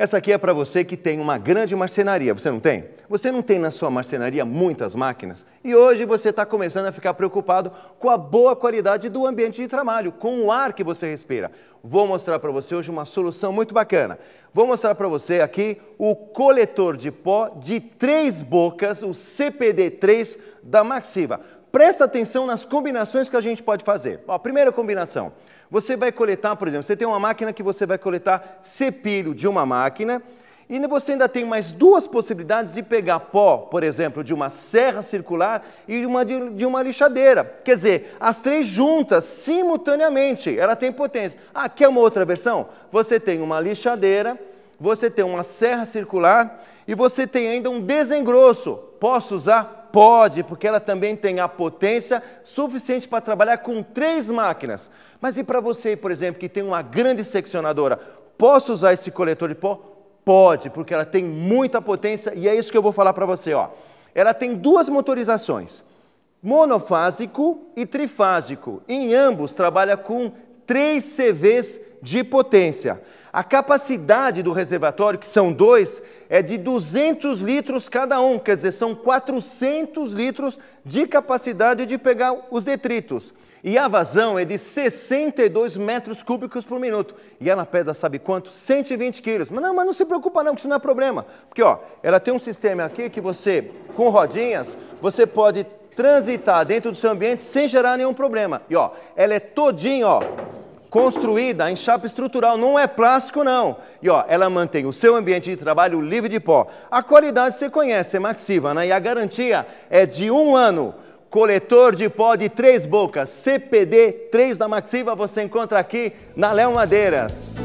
Essa aqui é para você que tem uma grande marcenaria, você não tem? Você não tem na sua marcenaria muitas máquinas? E hoje você está começando a ficar preocupado com a boa qualidade do ambiente de trabalho, com o ar que você respira. Vou mostrar para você hoje uma solução muito bacana. Vou mostrar para você aqui o coletor de pó de três bocas, o CPD3 da Maxiva. Presta atenção nas combinações que a gente pode fazer. Ó, primeira combinação. Você vai coletar, por exemplo, você tem uma máquina que você vai coletar cepilho de uma máquina e você ainda tem mais duas possibilidades de pegar pó, por exemplo, de uma serra circular e uma de, de, uma lixadeira. Quer dizer, as três juntas, simultaneamente, ela tem potência. Ah, quer uma outra versão? Você tem uma lixadeira, você tem uma serra circular e você tem ainda um desengrosso. Posso usar Pode, porque ela também tem a potência suficiente para trabalhar com três máquinas. Mas e para você, por exemplo, que tem uma grande seccionadora, posso usar esse coletor de pó? Pode, porque ela tem muita potência e é isso que eu vou falar para você. Ó. Ela tem duas motorizações, monofásico e trifásico. Em ambos trabalha com 3 CVs de potência. A capacidade do reservatório, que são dois, é de 200 litros cada um, quer dizer, são 400 litros de capacidade de pegar os detritos. E a vazão é de 62 metros cúbicos por minuto. E ela pesa, sabe quanto? 120 quilos. Mas não, mas não se preocupa não, que isso não é problema. Porque ó, ela tem um sistema aqui que você, com rodinhas, você pode transitar dentro do seu ambiente sem gerar nenhum problema. E ó, ela é todinha, ó, construída em chapa estrutural, não é plástico não. E ó, ela mantém o seu ambiente de trabalho livre de pó. A qualidade você conhece, é Maxiva, né? E a garantia é de um ano. Coletor de pó de três bocas, CPD 3 da Maxiva, você encontra aqui na Léo Madeiras.